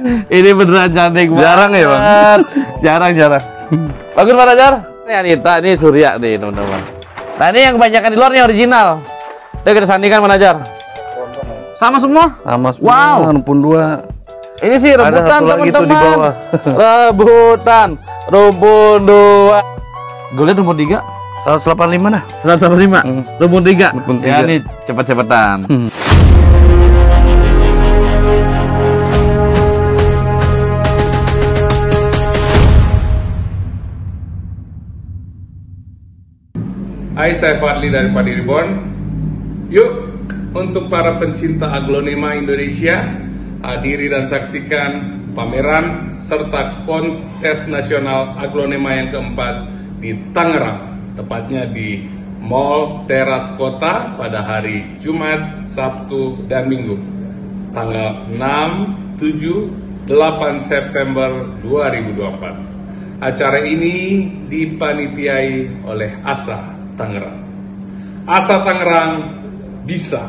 Ini beneran cantik banget. Jarang ya bang? jarang jarang. Bagus Pak Rajar. Ini Anita, ini Surya nih teman-teman. Nah ini yang kebanyakan di luar nih original. Ayo kita sandingkan Pak Rajar. Sama semua? Sama semua. Wow. Rumpun dua. Ini sih rebutan teman-teman. rebutan. Rumpun dua. Gue lihat rumpun tiga. 185 nah. 185. Hmm. Rumpun tiga. Rumpun tiga. Ya ini cepet-cepetan. Hmm. Hai saya Fadli dari Padi Ribon. Yuk untuk para pencinta aglonema Indonesia Hadiri dan saksikan pameran serta kontes nasional aglonema yang keempat di Tangerang Tepatnya di Mall Teras Kota pada hari Jumat, Sabtu, dan Minggu Tanggal 6, 7, 8 September 2024 Acara ini dipanitiai oleh ASA Tangerang. Asa Tangerang bisa.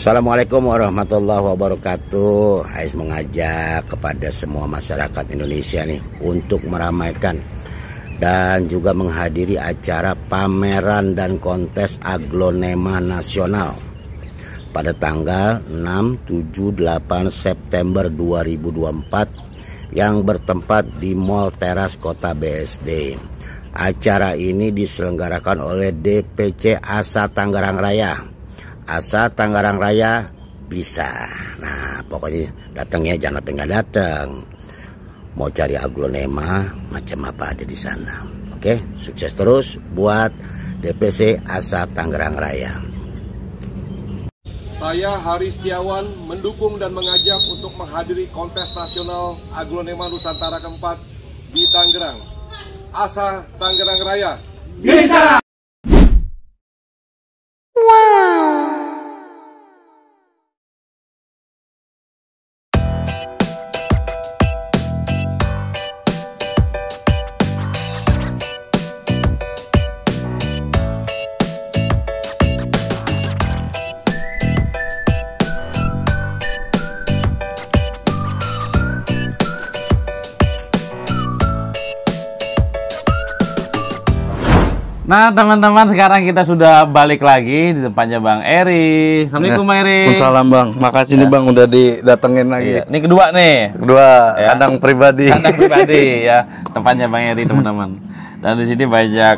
Assalamualaikum warahmatullahi wabarakatuh. Ais mengajak kepada semua masyarakat Indonesia nih untuk meramaikan dan juga menghadiri acara pameran dan kontes aglonema nasional pada tanggal 6, 7, 8 September 2024 yang bertempat di Mall Teras Kota BSD. Acara ini diselenggarakan oleh DPC Asa Tangerang Raya. Asa Tangerang Raya bisa. Nah, pokoknya datangnya jangan sampai nggak datang. Mau cari aglonema macam apa ada di sana. Oke, sukses terus buat DPC Asa Tangerang Raya. Saya Hari Setiawan mendukung dan mengajak untuk menghadiri kontes nasional Aglonema Nusantara keempat di Tangerang Asa Tangerang Raya. Bisa! Nah, teman-teman sekarang kita sudah balik lagi di tempatnya Bang Eri. Assalamualaikum ya. Eri. Salam Bang. Makasih ya. nih Bang udah didatengin lagi. Ya. Ini kedua nih. Kedua ya. kandang pribadi. Kandang pribadi ya tempatnya Bang Eri teman-teman. Dan di sini banyak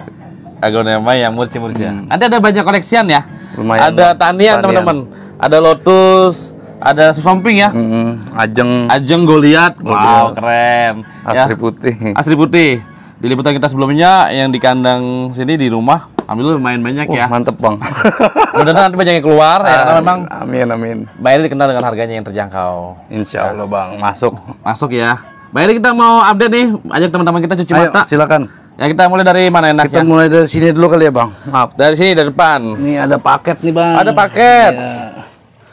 aglonema yang murci-murci. Hmm. Nanti ada banyak koleksian ya. Lumayan. Ada tanian teman-teman. Ada lotus, ada sesomping ya. -hmm. Ajeng. Ajeng Goliat. Wow, keren. Asri ya. putih. Asri putih. Di liputan kita sebelumnya yang di kandang sini di rumah ambil lumayan banyak uh, ya. Mantep bang. mudah nanti banyak yang keluar ya karena ah, memang. Amin amin. Bayar dikenal dengan harganya yang terjangkau. Insya Allah bang masuk. Masuk ya. Baik kita mau update nih ajak teman-teman kita cuci Ayo, mata. silakan. Ya kita mulai dari mana enaknya? Kita mulai dari sini dulu kali ya bang. Maaf. Dari sini dari depan. Nih ada paket nih bang. Ada paket. Ya.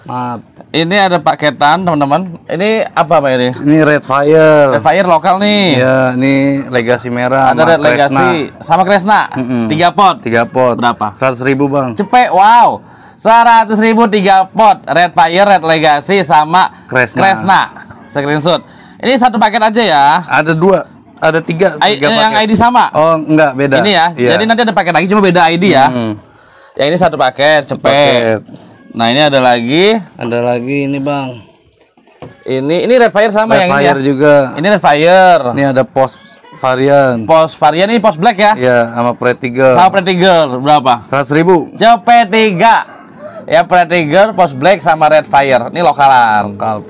Maaf. Ini ada paketan teman-teman. Ini apa Pak ini? Ini Red Fire. Red Fire lokal nih. Iya, ini Legacy merah. Ada Red Kresna. Legacy sama Kresna. Mm -mm. Tiga pot. Tiga pot. Berapa? Seratus ribu bang. Cepet, wow. Seratus ribu tiga pot. Red Fire, Red Legacy sama Kresna. Kresna. Screenshot. Ini satu paket aja ya. Ada dua. Ada tiga. tiga I, paket. Yang ID sama. Oh, enggak beda. Ini ya. Yeah. Jadi nanti ada paket lagi, cuma beda ID ya. Mm -hmm. Ya ini satu paket, cepet. paket. Nah ini ada lagi. Ada lagi ini bang. Ini ini red fire sama red yang fire ini. Red ya? fire juga. Ini red fire. Ini ada post varian. Post varian ini post black ya? Iya sama tiger. Sama tiger berapa? Seratus ribu. Cepet tiga. Ya tiger post black sama red fire. Ini lokalan. Lokal.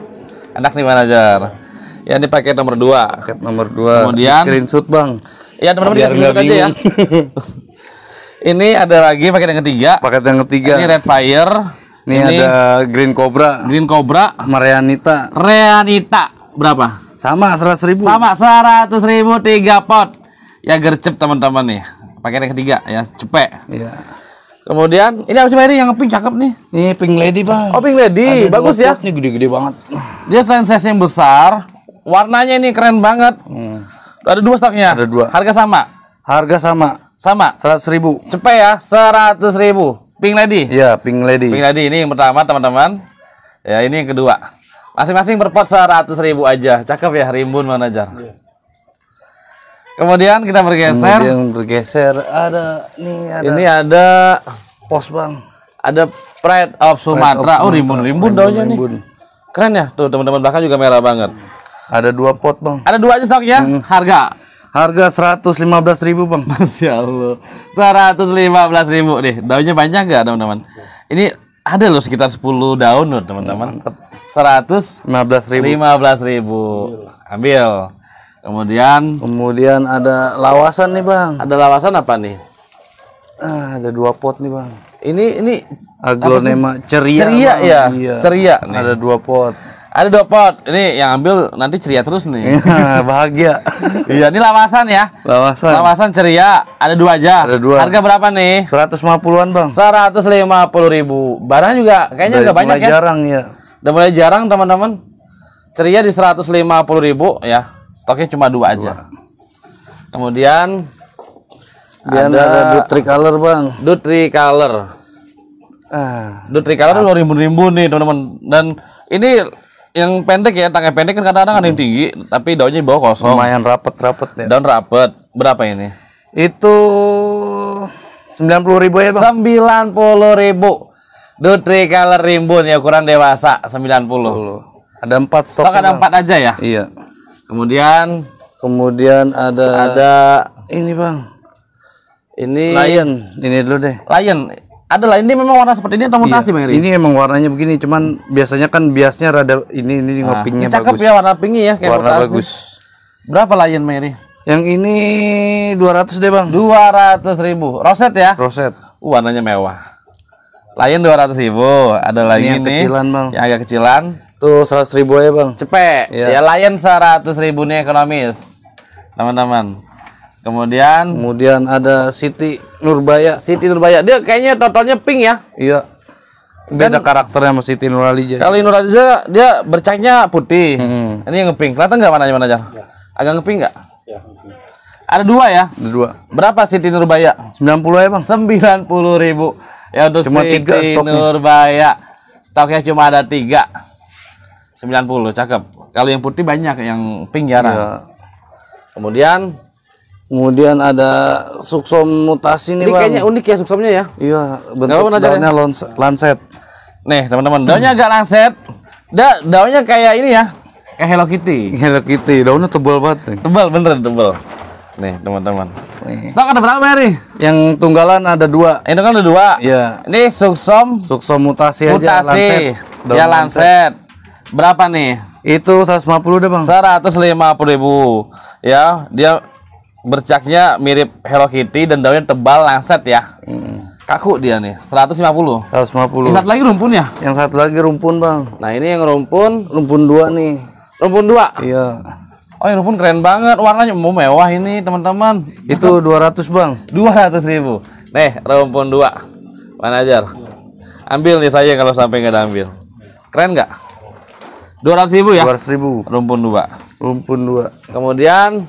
Enak nih manajer. Ya ini paket nomor dua. Paket nomor dua. Kemudian. Screenshot bang. teman nomor dua screenshot aja ya. ini ada lagi paket yang ketiga. Paket yang ketiga. Ini red fire ini, ini ada Green Cobra. Green Cobra. Marianita. Marianita Berapa? Sama seratus ribu. Sama seratus ribu tiga pot. Ya gercep teman-teman nih. Pakai yang ketiga ya cepet. Iya. Kemudian ini apa sih Mary yang pink cakep nih? Ini pink lady bang. Oh pink lady, ada bagus ya. Ini gede-gede banget. Dia selain size yang besar, warnanya ini keren banget. Hmm. Ada dua stoknya. Ada dua. Harga sama. Harga sama. Sama. Seratus ribu. Cepet ya, seratus ribu. Pink Lady. Iya, Pink Lady. Pink Lady ini yang pertama, teman-teman. Ya, ini yang kedua. Masing-masing berpot seratus ribu aja. Cakep ya, rimbun manajer. jar. Iya. Kemudian kita bergeser. Kemudian bergeser ada nih ada. Ini ada pos bang. Ada Pride of Sumatera. oh rimbun-rimbun daunnya nih. Keren ya, tuh teman-teman belakang juga merah banget. Ada dua pot bang. Ada dua aja stoknya. Hmm. Harga Harga 115 ribu bang. Masya Allah. 115 ribu nih Daunnya banyak nggak teman-teman? Ini ada loh sekitar 10 daun loh teman-teman. Seratus lima belas ribu. Lima belas ribu. Ambil. Kemudian. Kemudian ada lawasan nih bang. Ada lawasan apa nih? Ah, ada dua pot nih bang. Ini ini. Aglonema ceria. Ceria bang. ya. Iya. Ceria. Nih. Ada dua pot. Ada dua pot. Ini yang ambil nanti ceria terus nih. Iya, bahagia. iya, ini lawasan ya. Lawasan. Lawasan ceria. Ada dua aja. Ada dua. Harga berapa nih? 150-an, Bang. 150 ribu. Barang juga kayaknya udah, banyak mulai ya. jarang ya. Udah mulai jarang, teman-teman. Ceria di seratus lima puluh ribu ya. Stoknya cuma dua aja. Dua. Kemudian Dia ada, ada Dutri Color, Bang. Dutri Color. Ah, Dutri Color ah. udah rimbun-rimbun nih, teman-teman. Dan ini yang pendek ya, tangkai pendek kan kadang-kadang ada yang hmm. tinggi, tapi daunnya di bawah kosong. Lumayan rapet-rapet ya. Daun rapet. Berapa ini? Itu sembilan puluh ribu ya bang? Sembilan puluh ribu. Dutri color rimbun ya ukuran dewasa sembilan puluh. Ada empat stok. Stok ya, ada empat aja ya. Iya. Kemudian. Kemudian ada. Ada. Ini bang. Ini. Lion. Ini dulu deh. Lion adalah ini memang warna seperti ini atau mutasi iya. Ini emang warnanya begini, cuman biasanya kan biasanya rada ini ini nah, ngopingnya ini cakep bagus. ya warna pinknya ya kayak warna bagus. Berapa lain Mary? Yang ini 200 deh bang. 200 ribu. Roset ya? Roset. Uh, warnanya mewah. dua 200 ribu. Ada ini yang nih. kecilan bang. Yang agak kecilan. Tuh 100 ribu aja bang. Cepet. Iya. Ya, ya seratus 100 ribu nih ekonomis. Teman-teman. Kemudian kemudian ada Siti Nurbaya. Siti Nurbaya. Dia kayaknya totalnya pink ya? Iya. Beda Dan, karakternya sama Siti Nuraliza. Kalau Nuraliza dia bercaknya putih. Hmm. Ini ngepink. Kelihatan nggak mana mana aja? Ya. Agak ngepink nggak? Ya, ada dua ya? Ada dua. Berapa Siti Nurbaya? puluh ya, Bang. puluh ribu. Ya untuk cuma Siti tiga stoknya. Nurbaya. Stoknya cuma ada tiga. puluh, cakep. Kalau yang putih banyak, yang pink jarang. Ya. Kemudian Kemudian ada suksom mutasi nih, ini kayaknya unik ya suksomnya ya. Iya, bentuk daunnya ya. lanset. Nih, teman-teman, daunnya hmm. agak lanset. Da daunnya kayak ini ya. Kayak Hello Kitty. Hello Kitty, daunnya tebal banget. Nih. Tebal bener tebal. Nih, teman-teman. Stok ada berapa ya Yang tunggalan ada dua. Ini kan ada dua. Iya. Ini suksom suksom mutasi, mutasi. aja lanset. ya lanset. Berapa nih? Itu 150 deh, Bang. 150 ribu Ya, dia bercaknya mirip Hello Kitty dan daunnya tebal langsat ya. Hmm. Kaku dia nih, 150. 150. Yang satu lagi rumpun ya? Yang satu lagi rumpun, Bang. Nah, ini yang rumpun. Rumpun dua nih. Rumpun dua? Iya. Oh, yang rumpun keren banget. Warnanya mau mewah ini, teman-teman. Itu 200, Bang. 200 ribu. Nih, rumpun dua. Manajer. Ambil nih saya kalau sampai nggak ambil Keren nggak? 200 ribu ya? 200 ribu. Rumpun dua. Rumpun dua. Kemudian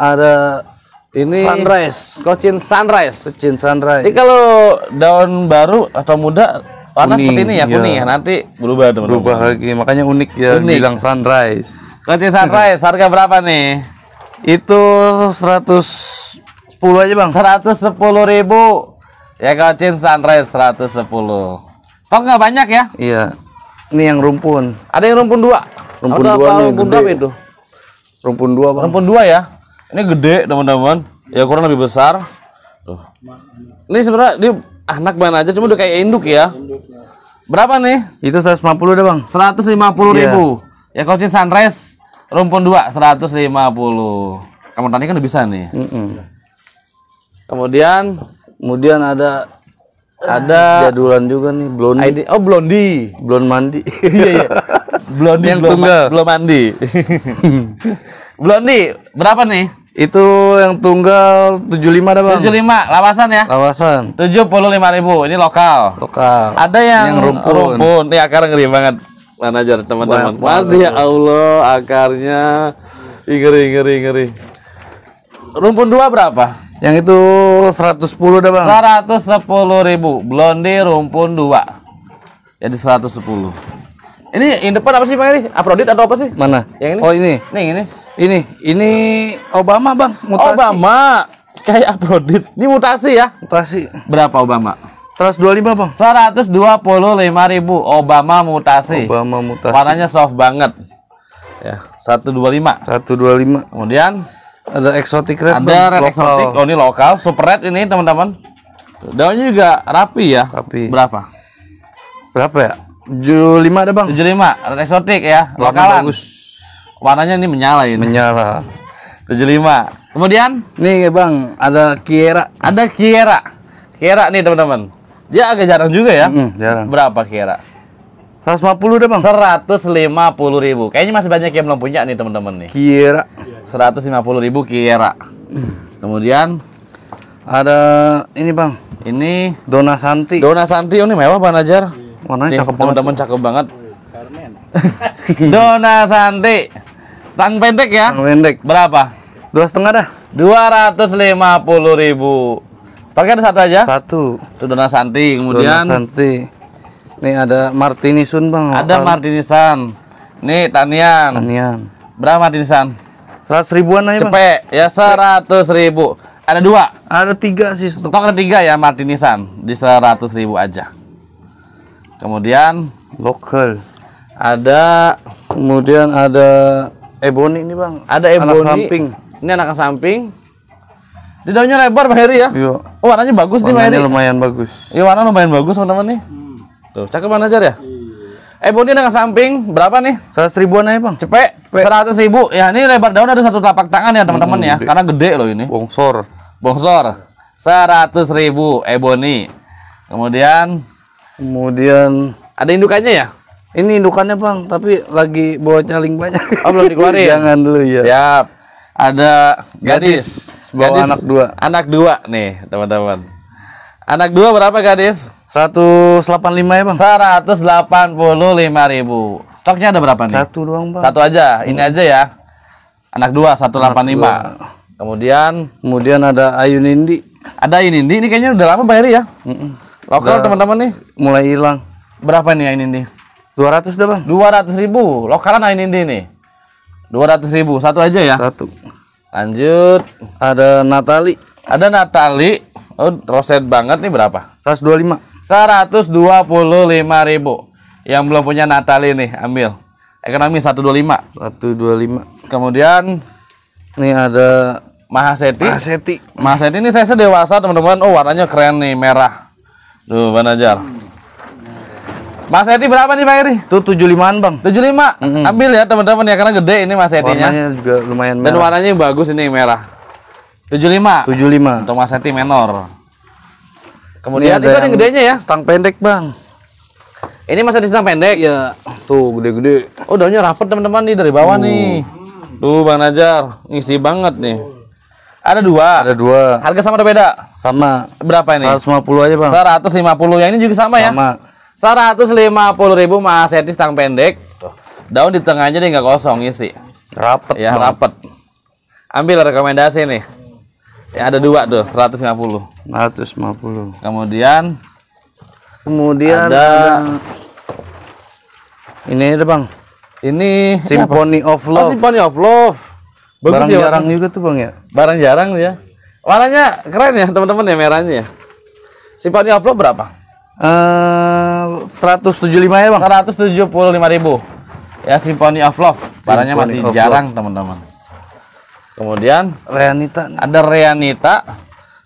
ada ini sunrise kocin sunrise kocin sunrise ini kalau daun baru atau muda warna kuning, seperti ini ya iya. kuning ya, nanti berubah teman-teman berubah lagi makanya unik ya unik. bilang sunrise kocin sunrise harga berapa nih itu 110 aja bang 110 ribu ya kocin sunrise 110 stok nggak banyak ya iya ini yang rumpun ada yang rumpun dua rumpun dua nih rumpun itu rumpun dua bang rumpun dua ya ini gede teman-teman. Ya kurang lebih besar. Tuh. Ini sebenarnya dia anak banget aja, cuma udah kayak induk ya. Berapa nih? Itu 150 deh bang. 150 ribu. Yeah. Ya coaching sunrise rumpun 2 150. Kamu tadi kan udah bisa nih. Mm -mm. Kemudian, kemudian ada ada jadulan juga nih blondi ID, oh blondi blond mandi iya iya blondi yang belum, tunggal belum mandi blondi berapa nih itu yang tunggal 75 ada, Bang. 75, lawasan ya? Lawasan. 75.000. Ini lokal. Lokal. Ada yang, yang rumpun. rumpun. Ini akar ngeri banget. Manajer teman-teman. Masih ya Allah akarnya ngeri ngeri ngeri. Rumpun dua berapa? Yang itu 110 dah, Bang. sepuluh ribu. Blonde rumpun dua. Jadi 110. Ini in depan apa sih, Bang? Ini Aprodit atau apa sih? Mana? Yang ini? Oh, ini. Ini, ini. Ini, ini Obama bang, mutasi. Obama, kayak Aprodit. Ini mutasi ya? Mutasi. Berapa Obama? 125 bang 125 ribu Obama mutasi Obama mutasi warnanya soft banget ya 125 125 kemudian ada eksotik red ada red eksotik. oh ini lokal super red ini teman-teman daunnya juga rapi ya rapi berapa berapa ya 75 ada bang 75 red Eksotik ya lokal bagus warnanya ini menyala ini menyala 75 kemudian nih bang ada Kiera ada Kiera Kiera nih teman-teman dia agak jarang juga ya mm -hmm, jarang berapa Kiera 150 deh bang 150 ribu Kayaknya masih banyak yang belum punya nih teman-teman nih Kira 150 ribu kira Kemudian Ada ini bang Ini Dona Santi Dona Santi oh, ini mewah bang Najar Warnanya cakep banget Teman-teman cakep banget Dona Santi stang pendek ya stang pendek berapa dua setengah dah dua ratus lima puluh ribu Stangnya ada satu aja satu itu dona santi kemudian dona santi nih ada martini sun bang ada martini san nih tanian tanian berapa martini san seratus ribuan aja cepet bang. ya seratus ribu ada dua ada tiga sih stok, stok ada tiga ya martini san di seratus ribu aja kemudian lokal ada kemudian ada Ebony eh, ini bang. Ada Ebony. Eh, anak samping. Ini anak samping. Di daunnya lebar Pak Heri ya. Iya. Oh warnanya bagus warnanya nih Pak Heri. lumayan bagus. Iya warna lumayan bagus teman-teman nih. Hmm. Tuh cakep banget aja ya. Iya. Ebony eh, anak samping berapa nih? Seratus ribuan aja bang. Cepet. Seratus ribu. Ya ini lebar daun ada satu telapak tangan ya teman-teman hmm, ya. Gede. Karena gede loh ini. Bongsor. Bongsor. Seratus ribu Ebony. Kemudian. Kemudian. Ada indukannya ya? Ini indukannya bang, tapi lagi bawa caling banyak. Oh belum dikeluarin. Jangan dulu ya. Siap. Ada gadis, gadis bawa gadis, anak dua. Anak dua nih teman-teman. Anak dua berapa gadis? 185 ya bang. 185 ribu. Stoknya ada berapa nih? Satu doang bang. Satu aja, ini aja ya. Anak dua 185. Anak dua. Kemudian, kemudian ada Ayu Nindi. Ada Ayu Nindi, ini kayaknya udah lama bayar ya. Mm -mm. Lokal teman-teman nih. Mulai hilang. Berapa nih Ayu Nindi? dua 200 deh bang ratus ribu lokalan ini, ini nih ratus ribu satu aja ya satu lanjut ada Natali ada Natali oh, roset banget nih berapa seratus dua dua lima puluh lima ribu yang belum punya Natali nih ambil ekonomi satu satu dua lima 125 lima kemudian nih ada Mahaseti Mahaseti Mahaseti ini saya sedewasa teman-teman oh warnanya keren nih merah tuh Banajar Mas Eti berapa nih Pak Eri? Itu 75-an Bang. 75? Mm -hmm. Ambil ya teman-teman ya karena gede ini Mas Eti-nya. Warnanya juga lumayan merah. Dan warnanya bagus ini merah. 75. 75. Untuk Mas Eti menor. Kemudian ini, ini yang gedenya ya. Stang pendek Bang. Ini Mas Eti stang pendek. Iya. Tuh gede-gede. Oh daunnya rapet teman-teman nih dari bawah uh. nih. Tuh Bang Najar ngisi banget nih. Ada dua. Ada dua. Harga sama atau beda? Sama. Berapa ini? 150 aja, Bang. 150. Yang ini juga sama, sama. ya? Sama ribu Mas Edi tang pendek. Daun di tengahnya nih nggak kosong isi. Rapet. Ya, banget. rapet. Ambil rekomendasi nih. Ya, ada dua tuh, 150. 150. Kemudian kemudian ada, ada ini ada, Bang. Ini Symphony apa? of Love. Oh, Symphony of Love. Bagus barang ya, jarang juga tuh, Bang ya. Barang jarang ya. Warnanya keren ya, teman-teman ya merahnya ya. Symphony of Love berapa? Eh uh, 175 ya bang? 175 ribu ya Symphony of Love barangnya masih of jarang teman-teman kemudian Reanita ada Reanita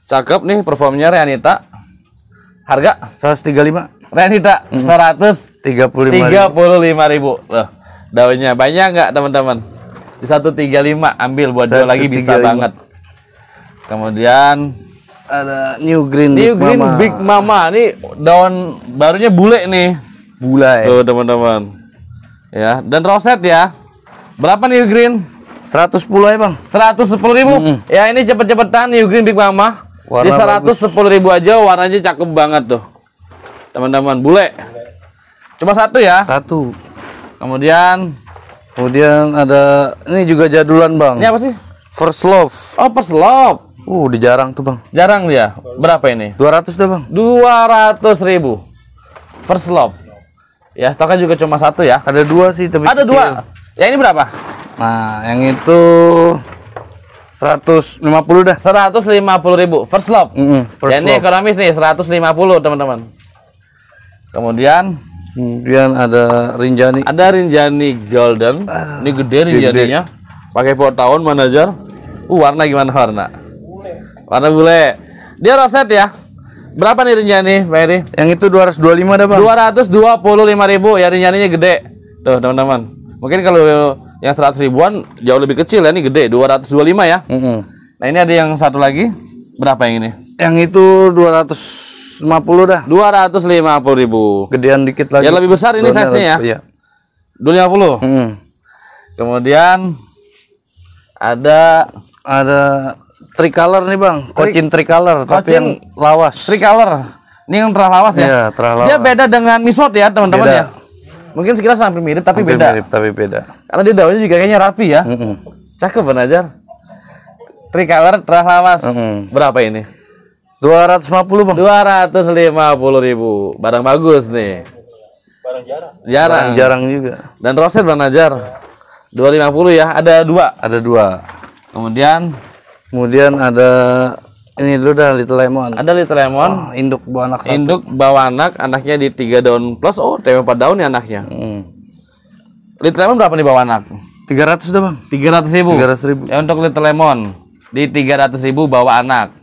cakep nih performnya Reanita harga 135 Reanita mm -hmm. 135 35 ribu loh daunnya banyak nggak teman-teman di 135 ambil buat dua lagi bisa banget kemudian ada New Green New Big Green Mama. Big Mama. Ini daun barunya bule nih. Bule. Ya? Tuh teman-teman. Ya, dan roset ya. Berapa New Green? 110 ya, Bang. 110 ribu. Mm -hmm. Ya, ini cepet-cepetan New Green Big Mama. Warna Di 110 bagus. ribu aja warnanya cakep banget tuh. Teman-teman, bule. Cuma satu ya? Satu. Kemudian kemudian ada ini juga jadulan, Bang. Ini apa sih? First Love. Oh, First Love. Uh, udah jarang tuh bang. Jarang dia. Berapa ini? Dua ratus deh bang. Dua ratus ribu. First love. Ya stoknya juga cuma satu ya. Ada dua sih tapi. Ada kecil. dua. Yang ini berapa? Nah, yang itu 150 dah. puluh ribu. First lima Mm -hmm, first yang love. ini ekonomis nih seratus lima puluh teman-teman. Kemudian Kemudian ada Rinjani. Ada Rinjani Golden. Ini gede ah, Rinjaninya. Pakai 4 tahun manajer. Uh, warna gimana warna? warna bule dia roset ya berapa nih Rinjani Ferry? yang itu 225 ada Bang 225 ribu ya Rinjaninya gede tuh teman-teman mungkin kalau yang 100 ribuan jauh lebih kecil ya ini gede 225 ya mm -hmm. nah ini ada yang satu lagi berapa yang ini yang itu 250 dah 250 ribu gedean dikit lagi ya lebih besar ini size nya ya iya. 250 mm -hmm. kemudian ada ada tricolor nih bang, kocin tricolor, kocin tapi yang lawas. Tricolor, ini yang terlalu lawas ya. Iya, terah Dia beda dengan misot ya teman-teman ya. Mungkin sekilas hampir mirip tapi hampir beda. Mirip tapi beda. Karena dia daunnya juga kayaknya rapi ya. Mm -mm. Cakep benar Tricolor terlalu lawas. Mm -mm. Berapa ini? puluh bang. Dua ratus lima puluh ribu. Barang bagus nih. Barang jarang. Jarang. Barang jarang juga. Dan roset bang lima puluh ya. Ada dua. Ada dua. Kemudian Kemudian ada ini dulu dah Little Lemon. Ada Little Lemon. Oh, induk bawa anak. Satu. Induk bawa anak, anaknya di tiga daun plus. Oh, TW empat daun ya anaknya. Hmm. Little Lemon berapa nih bawa anak? Tiga ratus udah bang. Tiga ratus ribu. Tiga ratus ribu. Ya untuk Little Lemon di tiga ratus ribu bawa anak.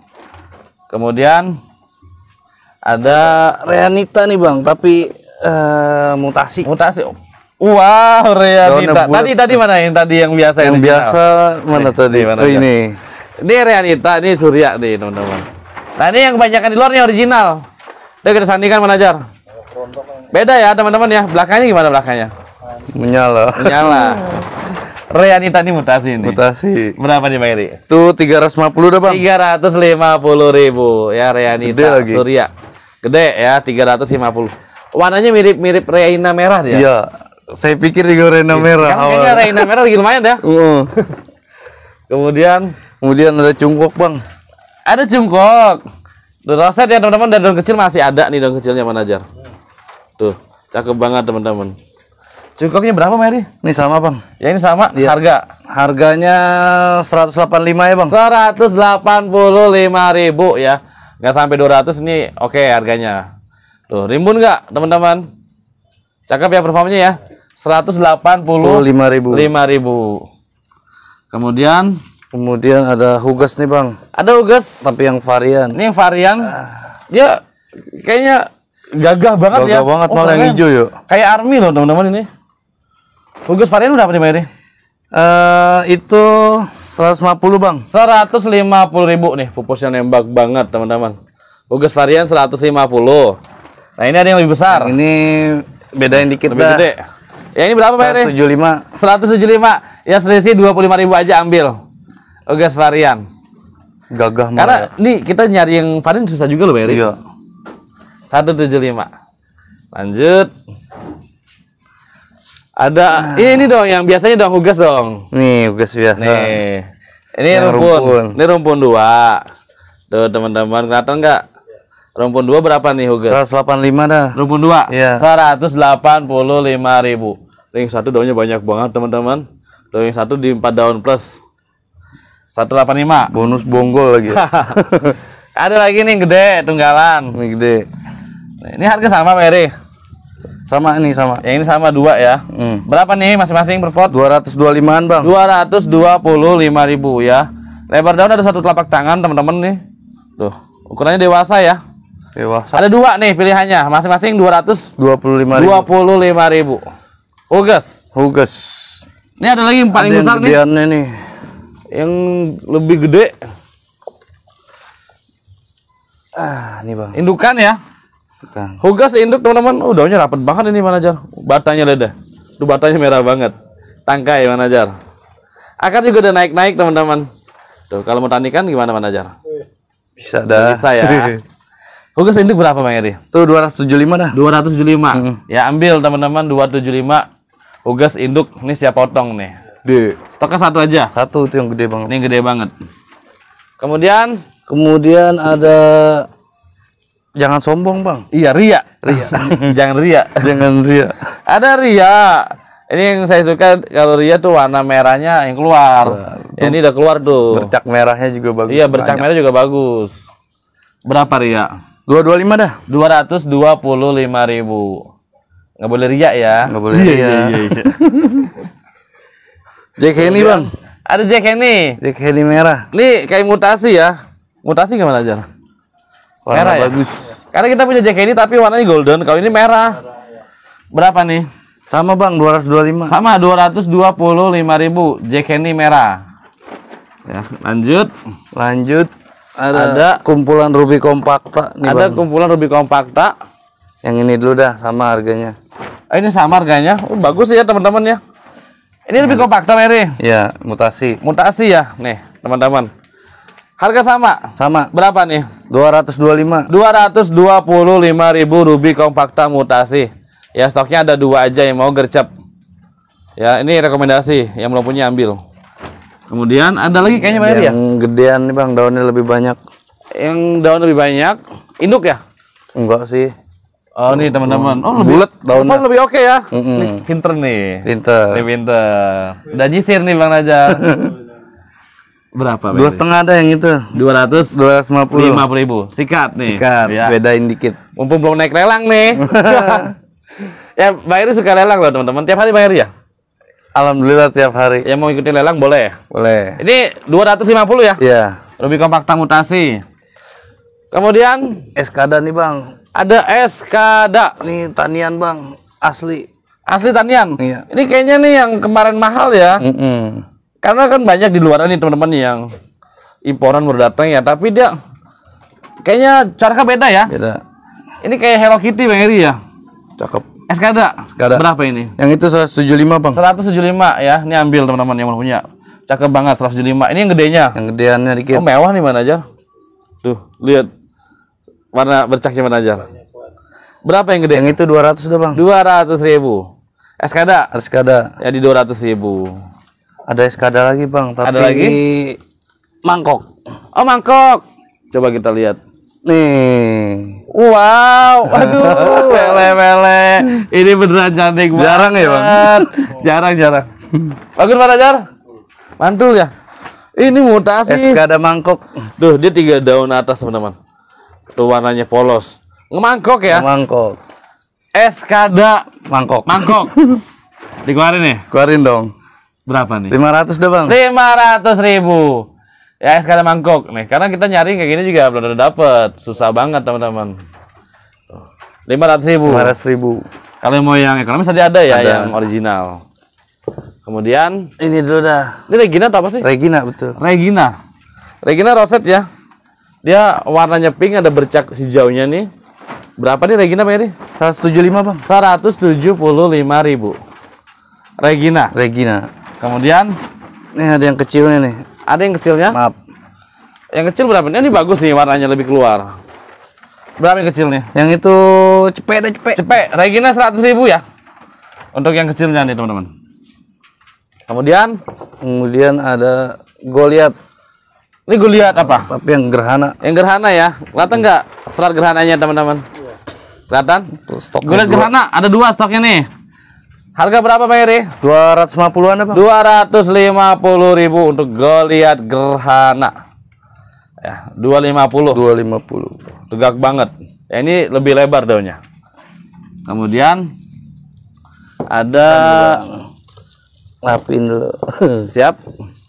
Kemudian ada Reanita nih bang, tapi uh, mutasi. Mutasi. Wow, Reanita. Tadi tadi mana yang tadi yang biasa yang, yang biasa mana tadi? Mana oh, ini. Ini realita, ini surya nih teman-teman. Nah ini yang kebanyakan di luar nih original. Tuh kita sandingkan manajer. Beda ya teman-teman ya. Belakangnya gimana belakangnya? Menyala. Menyala. Realita ini mutasi ini. Mutasi. Berapa nih Bang Eri? Tuh 350 ratus Bang. 350 ribu ya Realita Gede lagi. Surya. Gede ya 350. Warnanya mirip-mirip Reina merah dia. Iya. Saya pikir juga Reina iya. merah. Kan kayaknya Reina merah lagi lumayan ya. Uh. Kemudian Kemudian ada cungkok, Bang. Ada cungkok. Daun roset ya, teman-teman, dan daun kecil masih ada nih daun kecilnya, Manajer. Tuh, cakep banget, teman-teman. Cungkoknya berapa, Mary? Ini sama, Bang. Ya, ini sama ya. harga. Harganya 185 ya, Bang. 185 ribu ya. Nggak sampai 200 ini oke okay, harganya. Tuh, rimbun nggak, teman-teman? Cakep ya performanya ya. 185 ribu. 5 ribu. Kemudian Kemudian ada hugas nih bang. Ada hugas. Tapi yang varian. Ini yang varian. Ah. Dia kayaknya gagah banget gagah ya. Gagah banget oh, malah yang hijau yuk. Kayak army loh teman-teman ini. Hugas varian udah apa nih eh, Bang ini? Uh, itu 150 bang 150 ribu nih pupusnya nembak banget teman-teman Hugas varian 150 Nah ini ada yang lebih besar yang Ini bedain dikit lebih dah. gede Ya ini berapa Pak Eri? 175 175 Ya selisih 25 ribu aja ambil Ogas oh, varian. Gagah mah. Karena ya. nih kita nyari yang varian susah juga loh, Beri. Iya. 175. Lanjut. Ada ah. ini dong yang biasanya dong hugas dong. Nih, hugas biasa. Nih. Ini yang rumpun. rumpun. Ini rumpun dua. Tuh, teman-teman, kelihatan enggak? Rumpun dua berapa nih Hugas? 185 dah. Rumpun dua? Iya. Yeah. ribu. Ring satu daunnya banyak banget teman-teman. Daun yang satu di empat daun plus. 185. Bonus bonggol lagi. Ya? Ada lagi nih gede tunggalan. Ini gede. Ini harga sama Pak Sama ini sama. Yang ini sama dua ya. Hmm. Berapa nih masing-masing per pot? 225-an, Bang. 225 ribu ya. Lebar daun ada satu telapak tangan, teman-teman nih. Tuh, ukurannya dewasa ya. Dewasa. Ada dua nih pilihannya, masing-masing 225 ribu. 25 ribu. hugas hugas Ini ada lagi yang paling ada besar yang nih. nih yang lebih gede ah ini bang indukan ya Bukan. Hugas induk teman-teman. Oh daunnya rapat banget ini manajer. Batanya leda. Tuh batanya merah banget. Tangkai manajer. Akar juga udah naik-naik teman-teman. Tuh kalau mau tanikan gimana manajer? Bisa dah. Bisa ya. Hugas induk berapa Bang Eri Tuh dua ratus tujuh lima dah. dua 275. Mm lima Ya ambil teman-teman dua tujuh lima Hugas induk ini siap potong nih. Gede. Stoknya satu aja. Satu itu yang gede banget. Ini gede banget. Kemudian kemudian ada jangan sombong, Bang. Iya, ria. Ria. jangan ria. jangan ria. Ada ria. Ini yang saya suka kalau ria tuh warna merahnya yang keluar. Nah, ini udah keluar tuh. Bercak merahnya juga bagus. Iya, bercak merah juga bagus. Berapa ria? 225 dah. 225 ribu. Nggak boleh ria ya. Nggak boleh ria. Iya, iya, iya. iya. Jack Henny bang. Ada Jack Henny. Jack Henny merah. Ini kayak mutasi ya. Mutasi gimana aja? Warna merah ya? bagus. Ya? Karena kita punya Jack Henny tapi warnanya golden. Kalau ini merah. Berapa nih? Sama bang, 225. Sama 225 ribu. Jack Henny merah. Ya, lanjut. Lanjut. Ada, ada kumpulan Ruby kompakta. Nih, ada bang. kumpulan Ruby kompakta. Yang ini dulu dah sama harganya. Oh, ini sama harganya. Oh, bagus ya teman-teman ya. Ini lebih kompak Tom Eri. Iya, mutasi. Mutasi ya, nih teman-teman. Harga sama? Sama. Berapa nih? 225. 225 ribu Ruby Kompakta mutasi. Ya stoknya ada dua aja yang mau gercep. Ya ini rekomendasi yang belum punya ambil. Kemudian ada lagi kayaknya Pak ya? Yang gedean nih Bang, daunnya lebih banyak. Yang daun lebih banyak, induk ya? Enggak sih. Oh, oh nih teman-teman. Hmm. Oh, lebih bulat tahun. lebih oke okay ya. Mm -mm. Nih, pinter nih. Pinter. Nih pinter. Udah nyisir nih Bang Najar. Berapa? Dua setengah ada yang itu. Dua ratus, dua ratus lima puluh. Lima puluh ribu. Sikat nih. Sikat. Ya. Bedain dikit. Mumpung belum naik lelang nih. ya, bayar Eri suka lelang loh teman-teman. Tiap hari bayar ya. Alhamdulillah tiap hari. Yang mau ikutin lelang boleh. Boleh. Ini dua ratus lima puluh ya. Iya. Lebih kompak mutasi. Kemudian Eskada nih bang, ada es kada nih tanian bang asli asli tanian iya. ini kayaknya nih yang kemarin mahal ya mm -mm. karena kan banyak di luar nih teman-teman yang imporan baru datang ya tapi dia kayaknya cara beda ya beda ini kayak Hello Kitty bang Eri ya cakep es kada berapa ini yang itu 175 bang 175 ya ini ambil teman-teman yang mau punya cakep banget 175 ini yang gedenya yang gedeannya dikit oh mewah nih mana aja tuh lihat warna bercaknya mana ajar berapa yang gede yang itu 200 udah bang ratus ribu eskada eskada ya di dua ratus ribu ada eskada lagi bang tapi ada lagi mangkok oh mangkok coba kita lihat nih wow aduh pele pele ini beneran cantik banget jarang ya bang jarang jarang bagus pak Rajar mantul ya ini mutasi eskada mangkok tuh dia tiga daun atas teman-teman Tuh warnanya polos. Ngemangkok ya? Ngemangkok. Es kada mangkok. Mangkok. Dikeluarin ya? Keluarin dong. Berapa nih? 500 deh, Bang. 500 ribu. Ya, es kada mangkok nih. Karena kita nyari kayak gini juga belum ada dapet. Susah banget, teman-teman. 500 ribu. 500 ribu. Kalau mau yang ekonomis tadi ada ya, ada. yang original. Kemudian ini dulu dah. Ini Regina atau apa sih? Regina betul. Regina. Regina roset ya. Dia warnanya pink ada bercak hijaunya nih. Berapa nih Regina Pak 175 Bang. 175 ribu. Regina. Regina. Kemudian ini ada yang kecilnya nih. Ada yang kecilnya? Maaf. Yang kecil berapa? nih? Ini bagus nih warnanya lebih keluar. Berapa yang kecilnya? Yang itu cepet deh cepet. Cepet. Regina 100 ribu ya. Untuk yang kecilnya nih teman-teman. Kemudian? Kemudian ada Goliath ini gue lihat apa? Tapi yang gerhana. Yang gerhana ya. Kelihatan iya. nggak serat gerhananya teman-teman? Iya. Kelihatan? Stok gue lihat gerhana. Ada dua stoknya nih. Harga berapa Pak Eri? 250-an apa? puluh ribu untuk Goliat Gerhana. Ya, 250. 250. Tegak banget. Ya, ini lebih lebar daunnya. Kemudian ada Rapin kan dulu. Siap.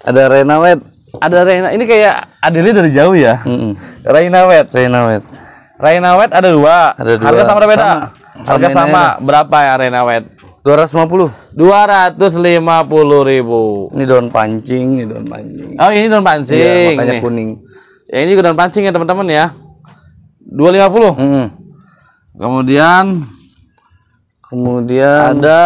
Ada Renawet ada Reina ini kayak adilnya dari jauh ya mm -mm. Reina Wet Reina Wet Reina Wet ada dua, ada dua. harga sama atau beda sama. harga sama, sama. berapa ya Reina Wet 250 250 ribu ini daun pancing ini daun pancing oh ini daun pancing iya, matanya kuning ya ini juga daun pancing ya teman-teman ya 250 mm -hmm. kemudian kemudian ada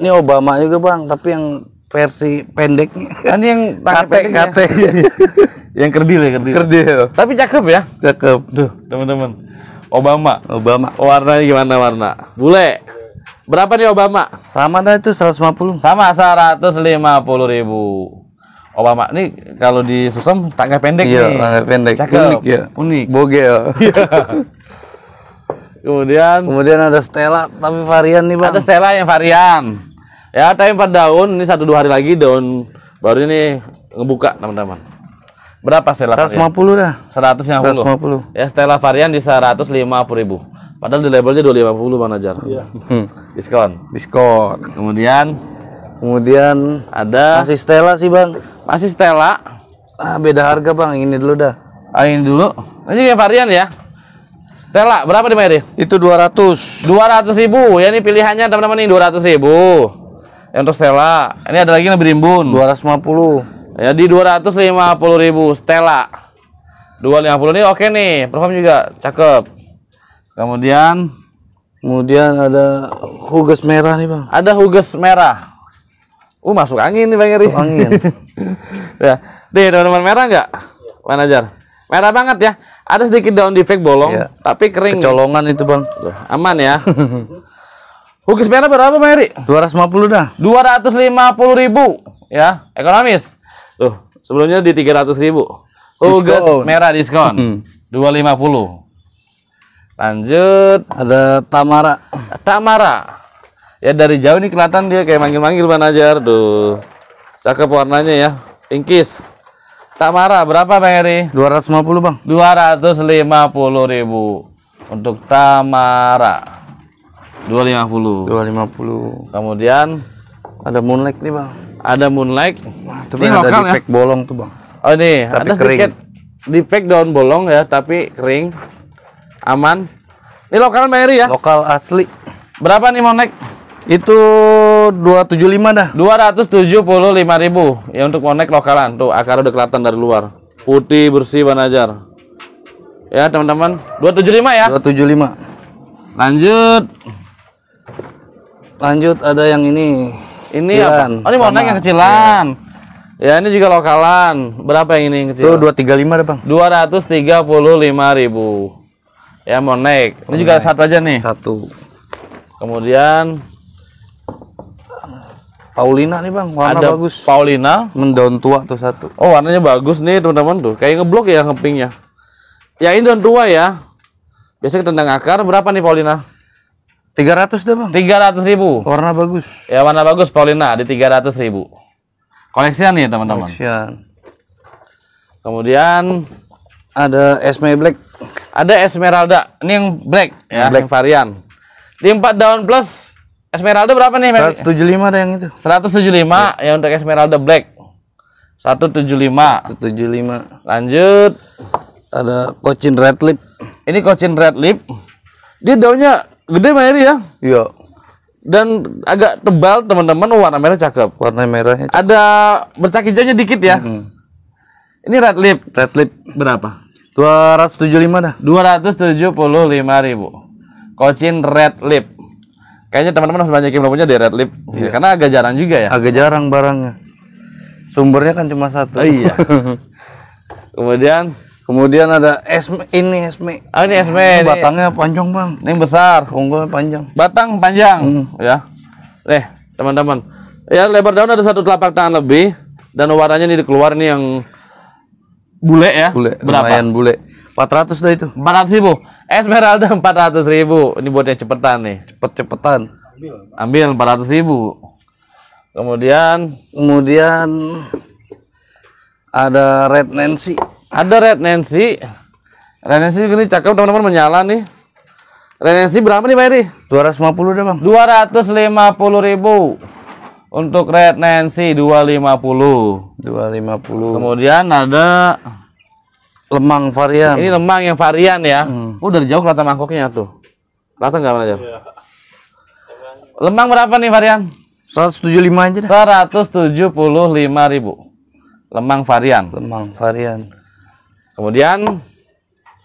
ini Obama juga bang tapi yang versi pendek Kan yang kate, ya. kate. yang kerdil ya kerdil. Kerdil. Tapi cakep ya. Cakep. tuh teman-teman. Obama. Obama. Warnanya gimana warna? Bule. Berapa nih Obama? Sama dah itu 150. Sama 150 ribu. Obama nih kalau di Susam tangga pendek iya, nih. tangga pendek. Cakep. Unik ya. Unik. Bogel. Kemudian Kemudian ada Stella tapi varian nih, Bang. Ada Stella yang varian. Ya, tapi 4 daun ini satu dua hari lagi daun baru ini ngebuka, teman-teman. Berapa Stella 150 varian? dah. 150. 150. Ya, Stella varian di puluh ribu. Padahal di labelnya 250 Bang Najar. Iya. Hmm. Diskon. Diskon. Kemudian kemudian ada masih Stella sih, Bang. Masih Stella. Ah, beda harga, Bang. Ini dulu dah. Ah, ini dulu. Ini varian ya. Stella, berapa di Mary? Ya? Itu 200. ratus ribu. Ya ini pilihannya teman-teman ini ratus ribu. Untuk Stella. Ini ada lagi yang lebih rimbun. 250. Jadi 250 ribu Stella. 250 ini oke nih, perform juga cakep. Kemudian kemudian ada hugas merah nih, Bang. Ada hugas merah. Uh, masuk angin nih Bang Eri. Masuk angin. ya. Nih, teman-teman merah enggak? Manajer. Merah banget ya. Ada sedikit daun defect bolong, ya. tapi kering. Kecolongan itu, Bang. aman ya. Hugis merah berapa, Mary? 250 dah. 250 ribu ya, ekonomis. Tuh, sebelumnya di 300 ribu. Hugis merah diskon. Mm. 250. Lanjut, ada Tamara. Tamara. Ya dari jauh ini kelihatan dia kayak manggil-manggil manajer. Duh. Cakep warnanya ya. Pinkis. Tamara berapa Bang Eri? 250 Bang. 250 ribu untuk Tamara. 250. 250. Kemudian ada moonlight nih, Bang. Ada moonlight. Wah, ini ada lokal di ya? bolong tuh, Bang. Oh, ini tapi ada kering. sedikit di daun bolong ya, tapi kering. Aman. Ini lokal Mary ya? Lokal asli. Berapa nih moonlight? Itu 275 dah. 275 ribu ya untuk moonlight lokalan. Tuh akar udah kelihatan dari luar. Putih bersih banajar. Ya teman-teman, 275 ya. 275. Lanjut lanjut ada yang ini ini kecilan. apa oh, ini warna yang kecilan ya. ya ini juga lokalan berapa yang ini yang kecil itu 235 ada bang 235 ribu ya mau naik. ini monek. juga satu aja nih satu kemudian Paulina nih bang, warna ada bagus. Paulina, mendaun tua tuh satu. Oh warnanya bagus nih teman-teman tuh, kayak ngeblok ya ngepingnya. Ya ini daun tua ya. Biasanya tendang akar berapa nih Paulina? tiga ratus deh bang tiga ratus ribu warna bagus ya warna bagus Paulina di tiga ratus ribu koleksian ya teman-teman koleksian kemudian ada Esme Black ada Esmeralda ini yang black ya black. yang varian di empat daun plus Esmeralda berapa nih 175 ada yang itu seratus tujuh lima ya. untuk Esmeralda Black satu tujuh lima tujuh lima lanjut ada Cochin Red Lip ini Cochin Red Lip dia daunnya Gede Mbak ya? Iya. Dan agak tebal teman-teman oh, warna merah cakep. Warna merahnya. Cakep. Ada bercak hijaunya dikit ya. -hmm. Ini red lip. Red lip berapa? 275 dah. 275 ribu. Kocin red lip. Kayaknya teman-teman harus banyak yang punya di red lip. Iya. iya. karena agak jarang juga ya. Agak jarang barangnya. Sumbernya kan cuma satu. Oh, iya. Kemudian Kemudian ada esme ini esme. Ah, ini esme. Ini ini. batangnya panjang bang. Ini besar. Unggulnya panjang. Batang panjang. Hmm. Ya. Eh teman-teman. Ya lebar daun ada satu telapak tangan lebih dan warnanya ini keluar ini yang bule ya. Bule. Berapa? Lumayan bule. 400 dah itu. 400 ribu. Esmeralda 400 ribu. Ini buat yang cepetan nih. Cepet-cepetan. Ambil 400 ribu. Kemudian. Kemudian ada Red Nancy. Ada Red Nancy. Red Nancy ini cakep teman-teman menyala nih. Red Nancy berapa nih Pak Eri? 250 deh Bang. 250 ribu. Untuk Red Nancy 250. 250. Kemudian ada lemang varian. Ini lemang yang varian ya. Hmm. Oh jauh kelihatan mangkoknya tuh. Kelihatan nggak aja? Iya. jauh? Lemang berapa nih varian? 175 aja deh. 175 ribu. Lemang varian. Lemang varian. Kemudian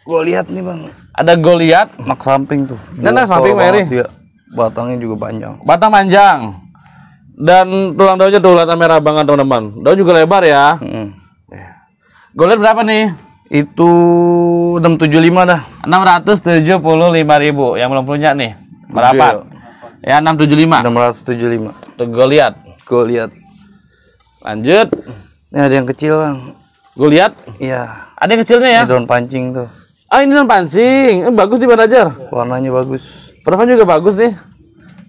gua lihat nih bang. Ada goliat mak samping tuh. Dan nah, samping Mary. Dia batangnya juga panjang. Batang panjang. Dan tulang daunnya tuh kelihatan merah banget teman-teman. Daun juga lebar ya. Hmm. Goliat berapa nih? Itu 675 dah. 675 ribu yang belum punya nih. Berapa? Ya 675. 675. Tuh Goliat. Goliat. Lanjut. Ini ada yang kecil, Bang. Gue lihat. Iya. Ada yang kecilnya ya? Ini daun pancing tuh. Ah ini daun pancing. Eh, bagus di Banajar. Warnanya bagus. Perfan juga bagus nih.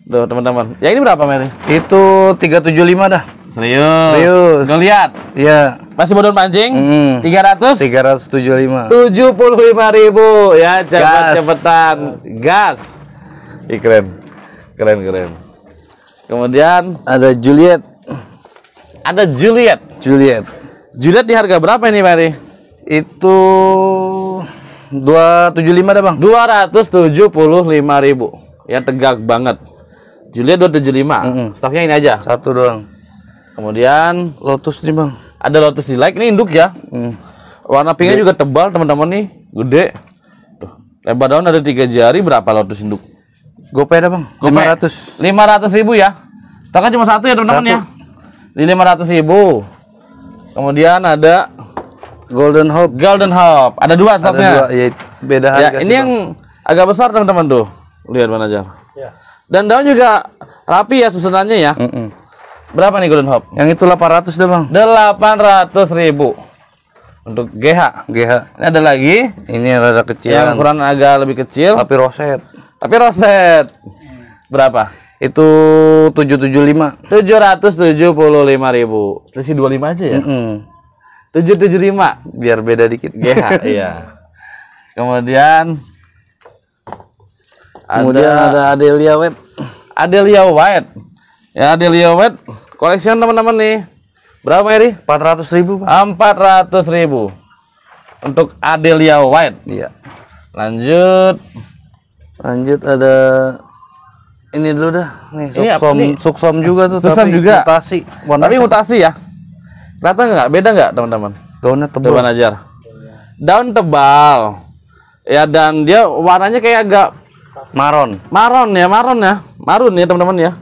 Tuh teman-teman. Ya ini berapa Mary? Itu 375 dah. Serius. Serius. Gue lihat. Iya. Masih bodon pancing? lima. 300? 375. 75 ribu ya cepat cepetan. Gas. Ih keren. Keren keren. Kemudian ada Juliet. Ada Juliet. Juliet. Juliet di harga berapa ini, Pak Eri? Itu 275 dah, Bang. 275 ribu Ya tegak banget. Juliet 275. Mm -hmm. Stoknya ini aja. Satu doang. Kemudian Lotus nih, Bang. Ada Lotus di like ini induk ya. Mm. Warna pinknya juga tebal, teman-teman nih, gede. Tuh, lebar daun ada tiga jari, berapa Lotus induk? Gopay ada bang, lima ratus. Lima ratus ribu ya. Stoknya cuma satu ya teman-teman ya. Di lima ratus ribu. Kemudian ada Golden Hope. Golden Hope. Ada dua stoknya. Ada dua, iya, ya, beda harga. Ya, ini yang agak besar teman-teman tuh. Lihat mana aja. Ya. Dan daun juga rapi ya susunannya ya. Mm -mm. Berapa nih Golden Hope? Yang itu 800 deh, Bang. 800 ribu Untuk GH. GH. Ini ada lagi. Ini yang rada kecil. Yang ukuran agak lebih kecil. Tapi roset. Tapi roset. Berapa? itu tujuh tujuh tujuh tujuh lima ratus puluh lima ribu selisih lima aja ya tujuh tujuh lima biar beda dikit iya. GH iya kemudian kemudian ada, ada Adelia White Adelia White ya Adelia White koleksian teman-teman nih berapa empat ratus ribu empat ratus ribu untuk Adelia White iya lanjut lanjut ada ini dulu dah nih suksom ini suksom juga tuh suksom tapi juga mutasi warna tapi mutasi ya Rata nggak beda nggak teman-teman daunnya tebal daun ajar daun tebal ya dan dia warnanya kayak agak maron maron ya maron ya marun ya teman-teman ya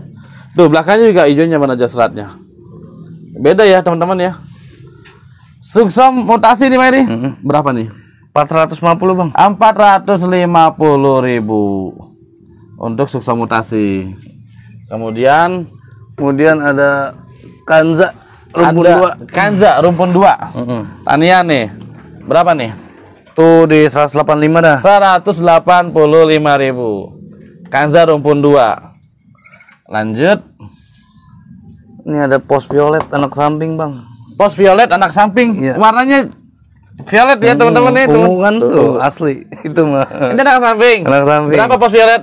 tuh belakangnya juga hijaunya aja seratnya beda ya teman-teman ya suksom mutasi nih Mary nih? Empat berapa nih 450 bang 450 ribu untuk sukses mutasi. Kemudian kemudian ada kanza rumpun ada dua. Kanza rumpun dua. Mm Tania nih. Berapa nih? Tuh di 185 dah. 185 ribu. Kanza rumpun dua. Lanjut. Ini ada pos violet anak samping, Bang. Pos violet anak samping. Iya. Warnanya violet ya, teman-teman -teman, Ungu kan tuh asli itu mah. Ini anak samping. Anak samping. Berapa pos violet?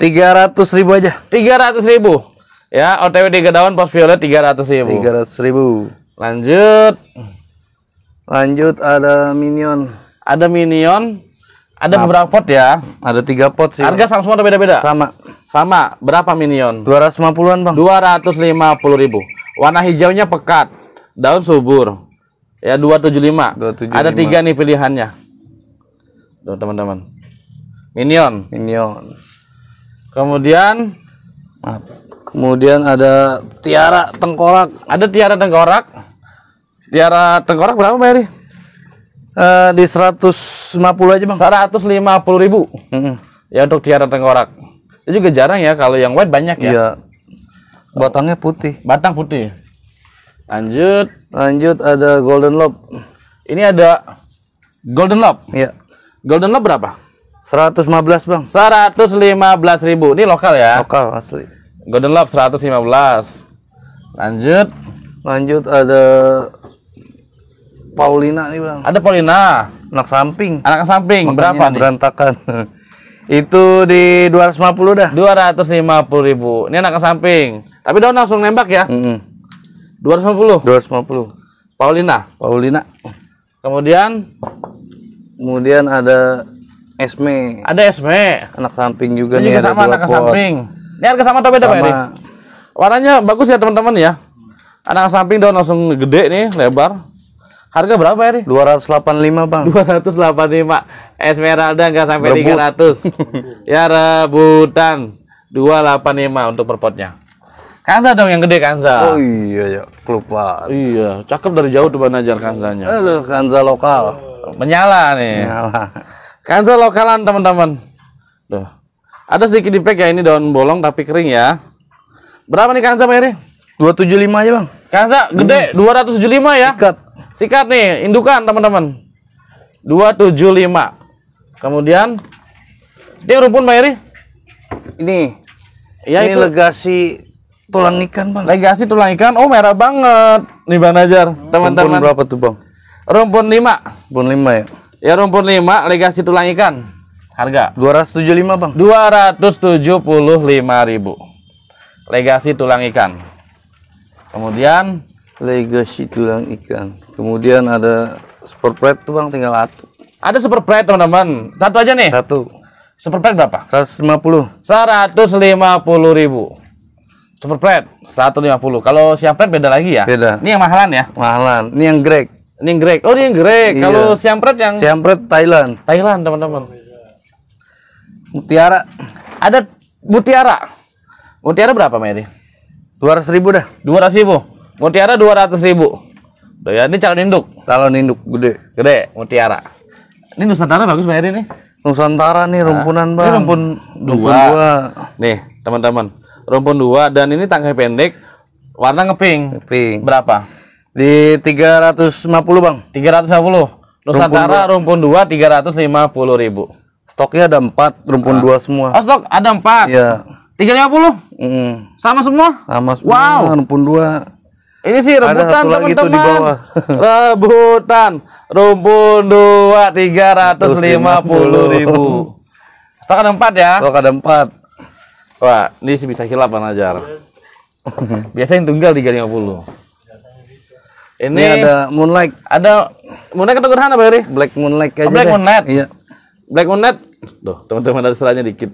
300 ribu aja. 300 ribu. Ya, OTW 3 daun pos violet 300 ribu. 300 ribu. Lanjut. Lanjut ada minion. Ada minion. Ada nah, berapa pot ya? Ada tiga pot sih. Harga sama semua atau beda-beda? Sama. Sama. Berapa minion? 250-an, Bang. 250 ribu. Warna hijaunya pekat. Daun subur. Ya, 275. 275. Ada tiga nih pilihannya. teman-teman. Minion. Minion. Kemudian maaf. Kemudian ada tiara tengkorak. Ada tiara tengkorak. Tiara tengkorak berapa, Mbak Eri? Uh, eh, di 150 aja, Bang. 150 ribu. Mm -hmm. Ya untuk tiara tengkorak. Itu juga jarang ya kalau yang white banyak ya. Iya. Batangnya putih. Batang putih. Lanjut. Lanjut ada golden lob. Ini ada golden lob. Iya. Golden lob berapa? 115 bang 115 ribu ini lokal ya lokal asli golden love 115 lanjut lanjut ada Paulina nih bang ada Paulina anak samping anak samping Makanya berapa nih? berantakan itu di 250 dah 250 ribu ini anak samping tapi daun langsung nembak ya mm -hmm. 250 250 Paulina Paulina kemudian kemudian ada Esme. Ada Esme. Anak samping juga Ini nih. Juga sama anak samping. Ini harga sama atau beda sama. Pak Edi? Warnanya bagus ya teman-teman ya. Anak samping daun langsung gede nih, lebar. Harga berapa ya, Edi? 285, Bang. 285. Esmeralda nggak sampai Rebut. 300. ya rebutan. 285 untuk perpotnya. Kanza dong yang gede Kanza. Oh iya ya, kelupaan. Iya, cakep dari jauh tuh Bang Najar Kanzanya. Eh, Kanza lokal. Menyala nih. Menyala. Kanza lokalan teman-teman. Ada sedikit dipek ya ini daun bolong tapi kering ya. Berapa nih Kanza Pak Dua 275 aja Bang. Kanza gede hmm. 275 ya. Sikat. Sikat nih indukan teman-teman. 275. Kemudian ini rumpun Pak Ini. Ya, ini itu. legasi tulang ikan Bang. Legasi tulang ikan. Oh merah banget. Nih Bang Najar teman-teman. Rumpun berapa tuh Bang? Rumpun 5. Rumpun 5 ya. Ya rumput lima, legasi tulang ikan. Harga 275, Bang. ribu, Legasi tulang ikan. Kemudian legasi tulang ikan. Kemudian ada super plate tuh, Bang, tinggal satu. Ada super plate, teman-teman. Satu aja nih. Satu. Super plate berapa? 150. 150 ribu. Super plate 150. Kalau siapa plate beda lagi ya? Beda. Ini yang mahalan ya? Mahalan. Ini yang Greg. Ini Greg. Oh, ini Greg. Iya. Kalau Siampret yang Siampret Thailand. Thailand, teman-teman. Mutiara. Ada Mutiara. Mutiara berapa, Mary? 200 ribu dah. 200 ribu. Mutiara 200 ribu. Tuh ya, ini calon induk. Calon induk gede. Gede, Mutiara. Ini Nusantara bagus, Mary nih. Nusantara nih nah, rumpunan, nah, Bang. Ini rumpun 2. Rumpun dua. Nih, teman-teman. Rumpun dua dan ini tangkai pendek warna ngeping. Ngeping. Berapa? Di 350, Bang. 350. Nusantara rumpun 2 350 ribu. Stoknya ada 4, rumpun nah. 2 semua. Oh, stok ada 4. Iya. 350? Mm. Sama semua? Sama semua. Wow. Rumpun 2. Ini sih rebutan teman-teman. Rebutan rumpun 2 350 ribu. Stok ada 4 ya? Stok ada 4. Wah, ini sih bisa hilap kan ajar. Biasanya yang tunggal 350. Ini, ini ada Moonlight. Ada Moonlight atau Gerhana, Pak Yuri? Black Moonlight aja oh, Black gitu deh. Moonlight. Iya. Black Moonlight. Tuh, teman-teman ada setelahnya dikit.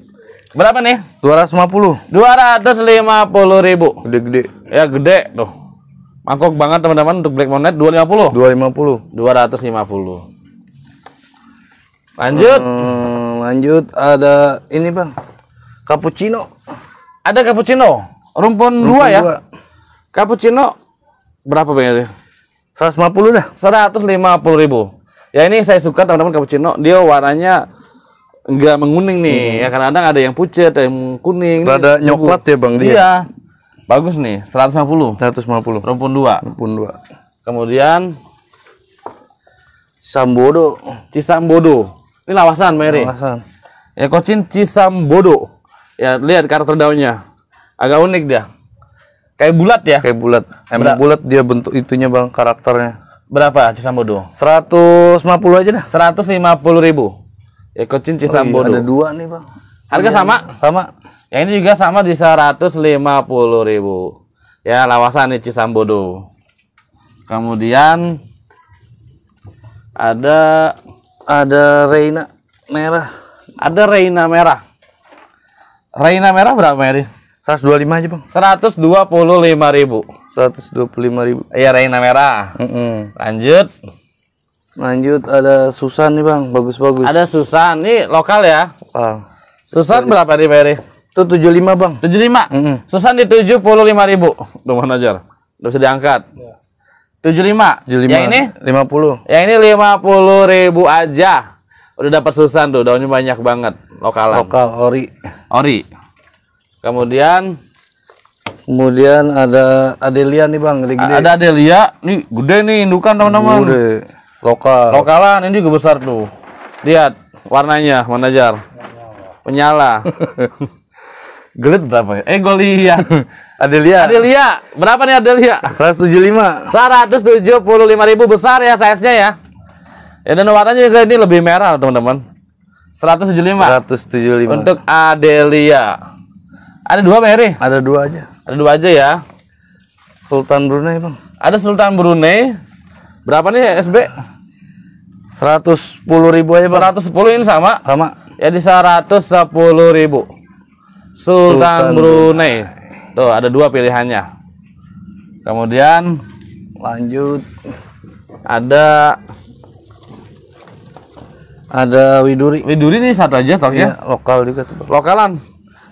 Berapa nih? 250. 250 ribu. Gede-gede. Ya gede tuh. Mangkok banget teman-teman untuk Black moonlight 250. 250. 250. Lanjut. Hmm, lanjut ada ini Bang. Cappuccino. Ada cappuccino. Rumpun, ya? Rumpun dua ya. Cappuccino berapa Bang? 150 dah. 150 ribu. Ya ini saya suka teman-teman cappuccino. Dia warnanya enggak menguning nih. Hmm. Ya kadang-kadang ada yang pucet, ada yang kuning. Ada nyoklat ya bang dia. Iya. Bagus nih. 150. 150. Rumpun dua. Rumpun dua. Kemudian Sambodo. Cisambodo. Ini lawasan, Mary. Lawasan. Ya kocin Cisambodo. Ya lihat karakter daunnya. Agak unik dia. Kayak bulat ya? Kayak bulat. Emang Berapa? bulat dia bentuk itunya bang karakternya. Berapa Cisambodo? 150 aja dah. 150 ribu. Ya kocin Cisambodo. Oh, iya, ada dua nih bang. Harga iya, sama? Sama. Yang ini juga sama di 150 ribu. Ya lawasan nih Cisambodo. Kemudian ada ada Reina merah. Ada Reina merah. Reina merah berapa Mary? 125 aja bang 125 ribu 125 ribu iya Reina Merah mm -mm. lanjut lanjut ada Susan nih bang bagus-bagus ada Susan nih lokal ya lokal Susan Jadi, berapa nih Ferry itu 75 bang 75 mm -mm. Susan di 75 ribu tuh ajar udah bisa diangkat ya. 75 75 yang ini 50 yang ini 50 ribu aja udah dapat Susan tuh daunnya banyak banget lokalan lokal ori ori kemudian kemudian ada Adelia nih bang gede -gede. ada Adelia nih gede nih indukan teman-teman gede lokal lokalan ini juga besar tuh lihat warnanya manajer penyala Gelit berapa ya? eh gue iya. lihat Adelia. Adelia, berapa nih Adelia? 175. 175 ribu besar ya size-nya ya. Ya dan warnanya juga ini lebih merah teman-teman. 175. 175. Untuk Adelia. Ada dua Pak Heri? Ada dua aja. Ada dua aja ya. Sultan Brunei bang. Ada Sultan Brunei. Berapa nih SB? 110 ribu aja bang. 110 ini sama? Sama. Jadi ya, 110 ribu. Sultan, Sultan Brunei. Brunei. Tuh ada dua pilihannya. Kemudian lanjut ada ada Widuri. Widuri nih satu aja stoknya. Iya, lokal juga tuh. Lokalan.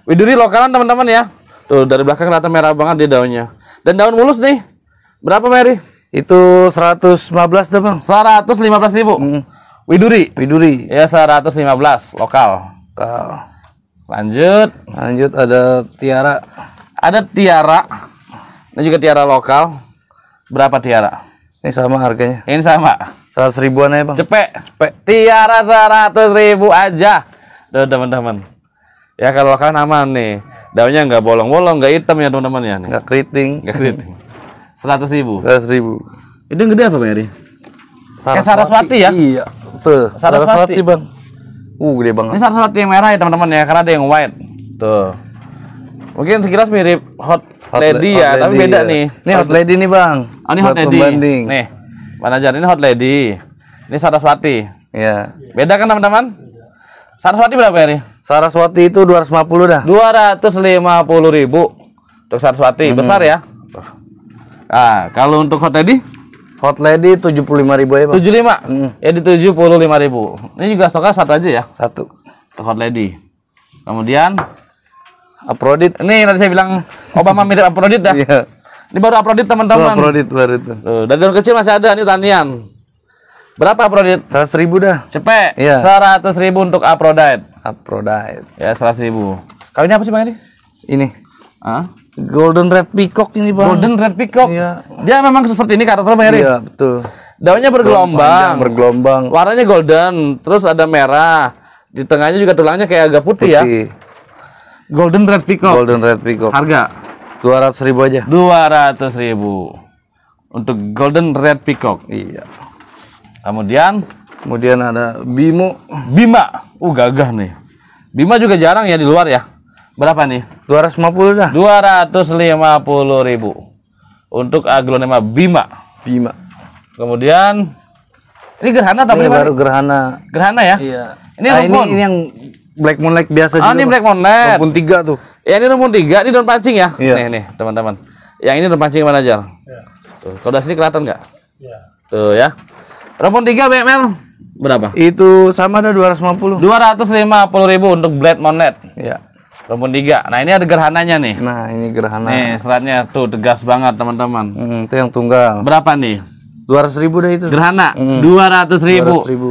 Widuri lokalan teman-teman ya. Tuh dari belakang kelihatan merah banget di daunnya. Dan daun mulus nih. Berapa Mary? Itu 115 deh Bang. 115 ribu. Hmm. Widuri. Widuri. Ya 115 lokal. Lokal. Lanjut. Lanjut ada tiara. Ada tiara. Ini juga tiara lokal. Berapa tiara? Ini sama harganya. Ini sama. 100 ribuan ya Bang. Cepet. Cepet. Tiara 100 ribu aja. Tuh teman-teman. Ya kalau kan aman nih. Daunnya nggak bolong-bolong, nggak hitam ya teman-teman ya. Nggak keriting. Nggak keriting. Seratus ribu. Seratus ribu. Itu gede apa Pak Eri? Saraswati, Kayak Saraswati ya? Iya, Tuh. Saraswati, Saraswati bang. Uh, gede banget. Ini Saraswati yang merah ya teman-teman ya, karena ada yang white. Tuh. Mungkin sekilas mirip hot, hot lady ya, hot ya, lady, tapi beda iya. nih. Ini hot, hot lady nih bang. Oh, ini Buat hot lady. Pembanding. Nih, mana Najar ini hot lady. Ini Saraswati. Iya. Beda kan teman-teman? Saraswati berapa ya? Nih? Saraswati itu 250 dah. 250 ribu untuk Saraswati. Hmm. Besar ya? ah kalau untuk Hot Lady? Hot Lady 75 ribu ya, Pak. 75? Hmm. Ya di 75 ribu. Ini juga stoknya satu aja ya? Satu. Untuk Hot Lady. Kemudian Aprodit. Ini nanti saya bilang Obama mirip Aprodit dah. Iya. Ini baru Aprodit teman-teman. Aprodit baru itu. dagang dari kecil masih ada ini tanian. Berapa aprodite Seratus ribu dah. Cepet. Iya. Seratus ribu untuk aprodite aprodite Ya seratus ribu. Kali ini apa sih bang ini? Ini. Ah? Golden Red Peacock ini bang. Golden Red Peacock. Iya. Dia memang seperti ini karakter bang Heri. Iya betul. Daunnya bergelombang. Panjang, bergelombang. Warnanya golden. Terus ada merah. Di tengahnya juga tulangnya kayak agak putih, ya. putih. ya. Golden Red Peacock. Golden Red Peacock. Harga? Dua ratus ribu aja. Dua ratus ribu untuk Golden Red Peacock. Iya. Kemudian kemudian ada Bimo. Bima. Uh gagah nih. Bima juga jarang ya di luar ya. Berapa nih? 250 dah. 250 ribu untuk aglonema Bima. Bima. Kemudian ini gerhana tapi ini baru gerhana. Gerhana ya? Iya. Ini nah, rumpun. Ini, ini yang black moon lake biasa Ah, ini black moon lake. Rumpun tiga tuh. Ya ini rumpun tiga, ini daun pancing ya. Iya. Nih nih, teman-teman. Yang ini daun pancing mana aja? Iya. Tuh, kalau dari sini kelihatan nggak? Iya. Tuh ya. Telepon 3 BML berapa? Itu sama ada 250. 250 ribu untuk blade monet. Iya. Telepon 3. Nah, ini ada gerhananya nih. Nah, ini gerhana. Nih, seratnya tuh tegas banget, teman-teman. Hmm, itu yang tunggal. Berapa nih? 200 ribu deh itu. Gerhana. Hmm. 200 ribu. 200 ribu.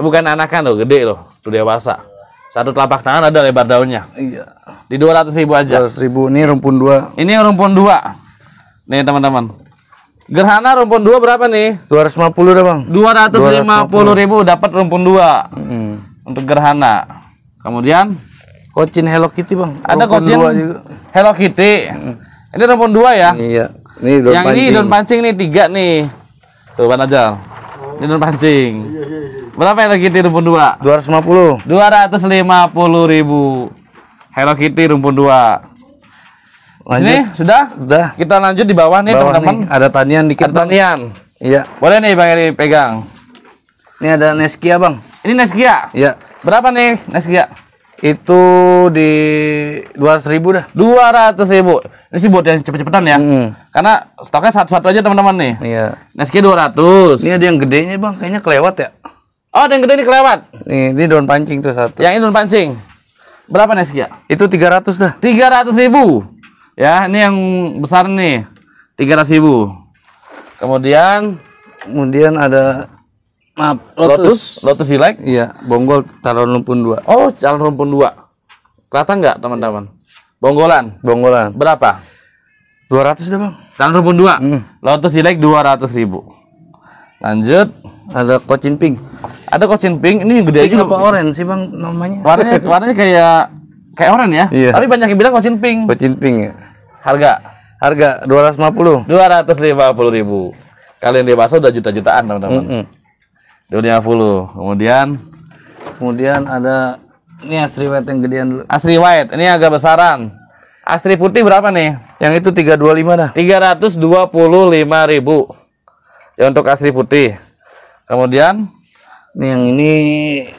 Bukan anakan loh, gede loh. Tuh dewasa. Satu telapak tangan ada lebar daunnya. Iya. Di 200 ribu aja. 200 ribu. Ini rumpun dua. Ini rumpun dua. Nih, teman-teman Gerhana rumpun dua berapa nih? 250 deh bang lima puluh ribu dapat rumpun dua mm -hmm. Untuk gerhana Kemudian Kocin Hello Kitty bang Ada kucing kocin Hello Kitty mm -hmm. Ini rumpun dua ya? Iya ini daun Yang pancing. ini daun pancing nih tiga nih Tuh Pak ajar. Ini daun pancing Berapa Hello Kitty rumpun ratus lima puluh ribu Hello Kitty rumpun dua lanjut. Sini, sudah? Sudah. Kita lanjut di bawah nih, teman-teman. Ada tanian dikit, ada Tanian. Iya. Boleh nih, Bang Eri pegang. Ini ada Neskia, Bang. Ini Neskia? Iya. Berapa nih Neskia? Itu di ratus ribu dah. ratus ribu. Ini sih buat yang cepet-cepetan ya. Mm. Karena stoknya satu-satu aja teman-teman nih. Iya. Neskia 200. Ini ada yang gedenya bang, kayaknya kelewat ya. Oh, ada yang gede ini kelewat. Nih, ini daun pancing tuh satu. Yang ini daun pancing. Berapa Neskia? Itu 300 dah. ratus ribu. Ya, ini yang besar nih. ribu. Kemudian kemudian ada maaf, Lotus. Lotus, Lotus Silek. Iya, bonggol calon rumpun dua. Oh, calon rumpun dua Kelihatan nggak, teman-teman? Bonggolan. Bonggolan. Berapa? 200 deh, Bang. Calon rumpun 2. Hmm. Lotus Silek ribu. Lanjut, ada kocin pink. Ada kocin pink, ini gede pink juga. apa orange sih, Bang, namanya? Warnanya warnanya kayak kayak orange ya. Iya. Tapi banyak yang bilang kocin pink. Kocin pink ya. Harga? Harga 250. 250 ribu. Kalian dewasa udah juta-jutaan teman-teman. Mm -mm. puluh. Kemudian kemudian ada ini asri white yang gedean dulu. Asri white, ini agak besaran. Asri putih berapa nih? Yang itu 325 dah. 325 ribu. Ya untuk asri putih. Kemudian ini yang ini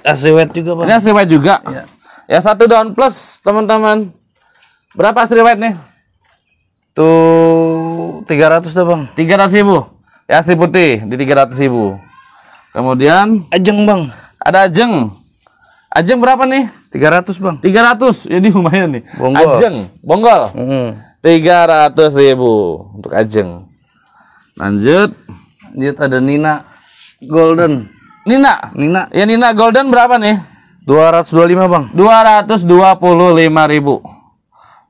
asli white juga pak. Ini asri white juga. Ya. ya satu daun plus teman-teman. Berapa asli white nih? itu 300 dah bang 300 ribu ya si putih di 300 ribu kemudian ajeng bang ada ajeng ajeng berapa nih 300 bang 300 jadi lumayan nih bonggol. ajeng bonggol mm -hmm. 300 ribu untuk ajeng lanjut lanjut ada Nina Golden Nina Nina ya Nina Golden berapa nih 225 bang 225 ribu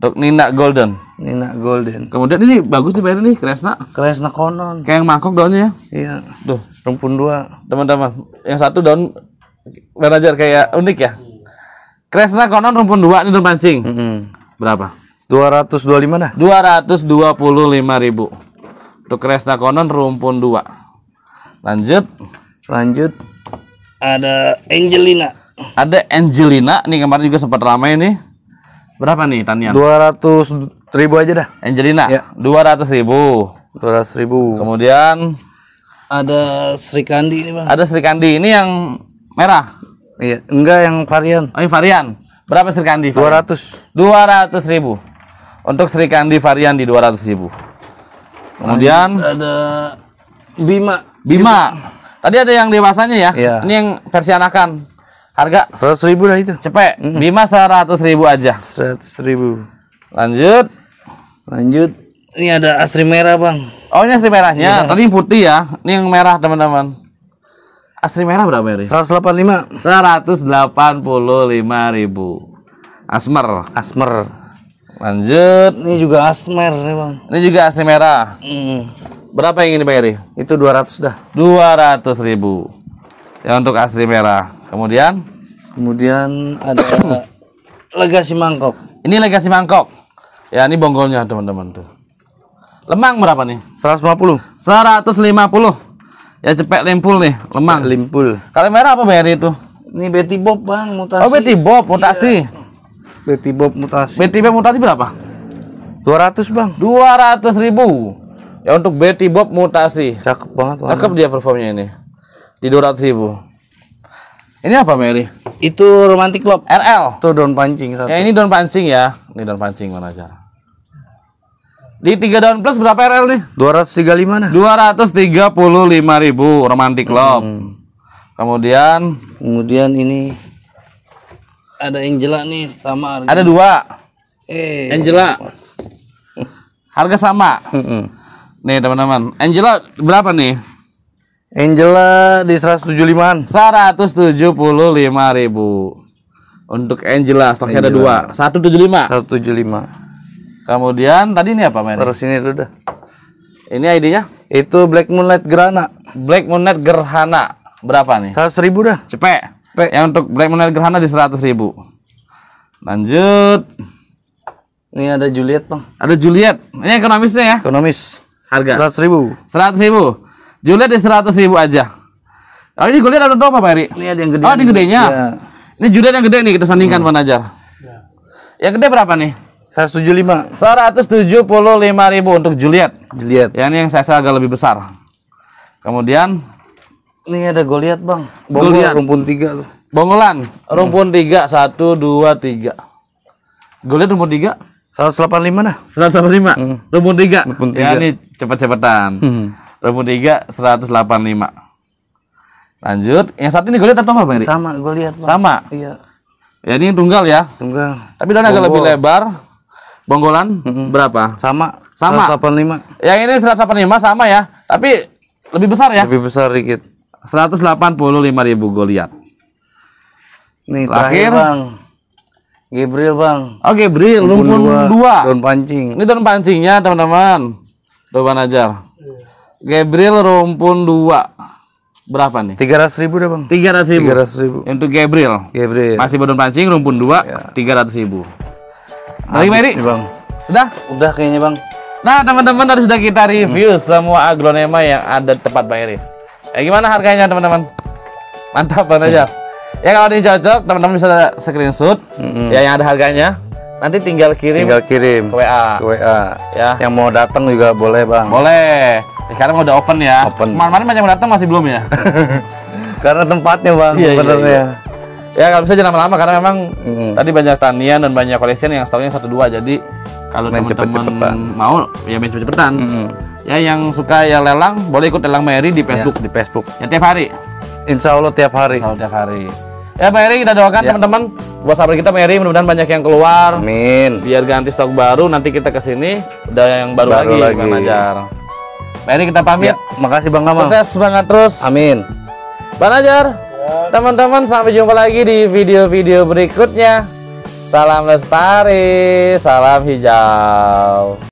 Dok Nina Golden. Nina Golden. Kemudian ini bagus sih nih Kresna. Kresna konon. Kayak yang mangkok daunnya ya? Iya. Tuh, rumpun dua. Teman-teman, yang satu daun manajer kayak unik ya. Kresna konon rumpun dua ini daun pancing. Mm -hmm. Berapa? 225 dah. 225 ribu. Untuk Kresna konon rumpun dua. Lanjut. Lanjut. Ada Angelina. Ada Angelina nih kemarin juga sempat ramai nih Berapa nih Tanian? 200 ribu aja dah. Angelina. Ya. 200 ribu. 200 ribu. Kemudian ada Sri Kandi ini, Bang. Ada Sri Kandi. Ini yang merah. Iya, enggak yang varian. Oh, ini varian. Berapa Sri Kandi? Varian? 200. 200 ribu. Untuk Sri Kandi varian di 200 ribu. Kemudian ada Bima. Bima. Bima. Tadi ada yang dewasanya ya. Iya. Ini yang versi anakan. Harga? seratus ribu lah itu. Cepet. lima seratus ribu aja. seratus ribu. Lanjut. Lanjut. Ini ada asri merah bang. Oh ini asri merahnya. ya. Tadi putih ya. Ini yang merah teman-teman. Asri merah berapa ya? puluh lima ribu. Asmer. Asmer. Lanjut. Ini juga asmer nih bang. Ini juga asri merah. Mm. Berapa yang ini Pak itu Itu ratus dah. dua ratus ribu. Ya untuk asri merah. Kemudian? Kemudian ada legasi mangkok. Ini legasi mangkok. Ya, ini bonggolnya teman-teman tuh. Lemang berapa nih? 150. 150. Ya cepet limpul nih, lemang. Cepet limpul. Kalau merah apa beri itu? Ini Betty Bob, Bang, mutasi. Oh, Betty Bob mutasi. Iya. Betty Bob mutasi. Betty Bob mutasi berapa? 200, Bang. 200.000. ribu. Ya untuk Betty Bob mutasi. Cakep banget, Bang. Cakep dia performnya ini. Di ratus ribu. Ini apa Mary? Itu romantic club. RL. Itu daun pancing satu. Ya ini daun pancing ya. Ini daun pancing mana aja. Di tiga daun plus berapa RL nih? Dua ratus tiga puluh lima ribu romantic club. Hmm. Kemudian kemudian ini ada Angela nih sama harga. Ada dua. Eh. Angela. Harga sama. Nih teman-teman, Angela berapa nih? Angela di 175-an. 175 ribu. Untuk Angela stoknya Angela. ada dua. 175. 175. Kemudian tadi ini apa men? Terus ini dulu Ini ID-nya? Itu Black Moonlight Gerhana. Black Moonlight Gerhana. Berapa nih? 100 ribu dah. Cepet. Cepet. Yang untuk Black Moonlight Gerhana di 100 ribu. Lanjut. Ini ada Juliet, Bang. Ada Juliet. Ini ekonomisnya ya? Ekonomis. Harga? 100 ribu. 100 ribu. Juliet di seratus ribu aja. Oh, ini gue lihat ada berapa Pak Eri? Ini ada yang gede. Oh, iya. ini gedenya. Ya. Ini juliet yang gede nih kita sandingkan hmm. Pak Najar. Ya. Yang gede berapa nih? 175. 175 ribu untuk Juliet. Juliet. Yang ini yang saya agak lebih besar. Kemudian ini ada Goliat, Bang. Bonggol rumpun tiga tuh. tiga. rumpun hmm. tiga. 1 tiga. tiga. Goliat rumpun tiga? 185 nah. 185. Hmm. Rumpun 3. Rumpun 3. Ya ini cepat-cepatan. Hmm. Rebut 3 185. Lanjut, yang saat ini gue lihat atau apa Bang Sama, gue lihat Bang. Sama. Iya. Ya ini tunggal ya. Tunggal. Tapi dan agak lebih lebar. Bonggolan berapa? Sama. Sama. 185. Yang ini 185 sama ya. Tapi lebih besar ya? Lebih besar dikit. 185 ribu gue lihat. Nih terakhir, terakhir Bang. Gabriel Bang. Oh Gabriel, lumpun, dua. Daun pancing. Ini daun pancingnya teman-teman. Daun ajar. Gabriel rumpun dua berapa nih? tiga ratus ribu deh bang 300 ribu 300 ribu untuk Gabriel Gabriel masih badan pancing rumpun dua ya. tiga ratus ribu lagi Mary nih bang sudah? udah kayaknya bang nah teman-teman tadi sudah kita review hmm. semua aglonema yang ada tepat Bang Eri eh, gimana harganya teman-teman? mantap banget aja hmm. ya kalau ini cocok teman-teman bisa screenshot hmm. ya yang ada harganya nanti tinggal kirim tinggal kirim ke WA ke WA ya yang mau datang juga boleh bang boleh sekarang udah open ya. Open. Kemarin banyak yang datang masih belum ya? karena tempatnya bang, iya, iya sebenarnya. Iya, iya. Ya kalau bisa jangan lama-lama karena memang mm. tadi banyak tanian dan banyak collection yang stoknya satu dua jadi kalau teman-teman mau ya main cepet-cepetan. Mm. Ya yang suka ya lelang boleh ikut lelang Mary di Facebook. Ya, di Facebook. Ya tiap hari. Insya Allah tiap hari. Insya Allah tiap hari. Ya Mary kita doakan ya. teman-teman ya. buat sahabat kita Mary mudah-mudahan banyak yang keluar. Amin. Biar ganti stok baru nanti kita kesini udah yang baru, baru lagi, lagi. Bukan Mari nah, kita pamit. Ya, makasih Bang Kamal, Sukses semangat terus. Amin. Bang Ajar, teman-teman sampai jumpa lagi di video-video berikutnya. Salam lestari, salam hijau.